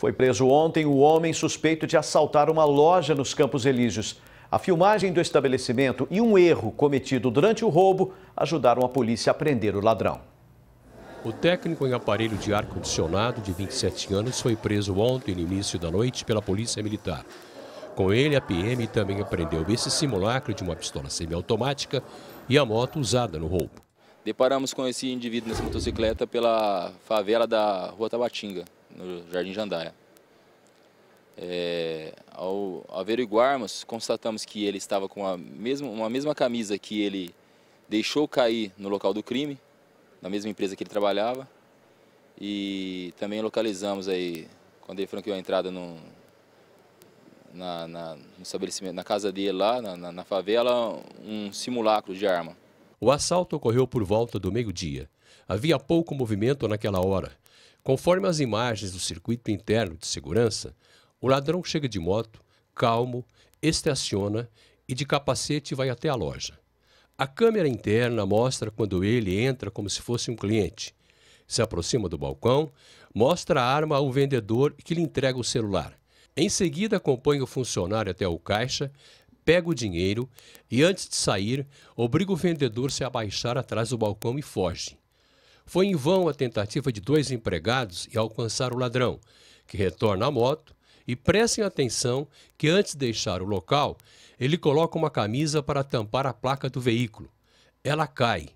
Foi preso ontem o homem suspeito de assaltar uma loja nos Campos Elíseos. A filmagem do estabelecimento e um erro cometido durante o roubo ajudaram a polícia a prender o ladrão. O técnico em aparelho de ar-condicionado de 27 anos foi preso ontem no início da noite pela Polícia Militar. Com ele, a PM também apreendeu esse simulacro de uma pistola semiautomática e a moto usada no roubo. Deparamos com esse indivíduo nessa motocicleta pela favela da Rua Tabatinga no Jardim Jandaia. É, ao averiguarmos, constatamos que ele estava com a mesma, uma mesma camisa que ele deixou cair no local do crime, na mesma empresa que ele trabalhava. E também localizamos aí, quando ele franqueou a entrada no, na, na, no estabelecimento, na casa dele lá, na, na, na favela, um simulacro de arma. O assalto ocorreu por volta do meio-dia. Havia pouco movimento naquela hora. Conforme as imagens do circuito interno de segurança, o ladrão chega de moto, calmo, estaciona e de capacete vai até a loja. A câmera interna mostra quando ele entra como se fosse um cliente. Se aproxima do balcão, mostra a arma ao vendedor que lhe entrega o celular. Em seguida, acompanha o funcionário até o caixa, pega o dinheiro e, antes de sair, obriga o vendedor a se abaixar atrás do balcão e foge. Foi em vão a tentativa de dois empregados e alcançar o ladrão, que retorna à moto e prestem atenção que antes de deixar o local, ele coloca uma camisa para tampar a placa do veículo. Ela cai.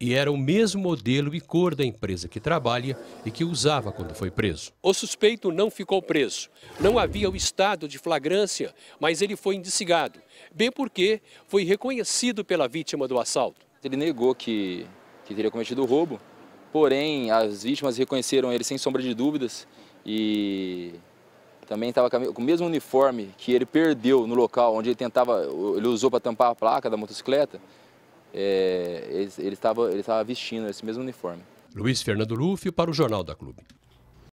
E era o mesmo modelo e cor da empresa que trabalha e que usava quando foi preso. O suspeito não ficou preso. Não havia o estado de flagrância, mas ele foi indiciado. Bem porque foi reconhecido pela vítima do assalto. Ele negou que, que teria cometido o roubo, Porém, as vítimas reconheceram ele sem sombra de dúvidas e também estava com o mesmo uniforme que ele perdeu no local onde ele tentava, ele usou para tampar a placa da motocicleta, é, ele estava ele estava vestindo esse mesmo uniforme. Luiz Fernando Luffy para o Jornal da Clube.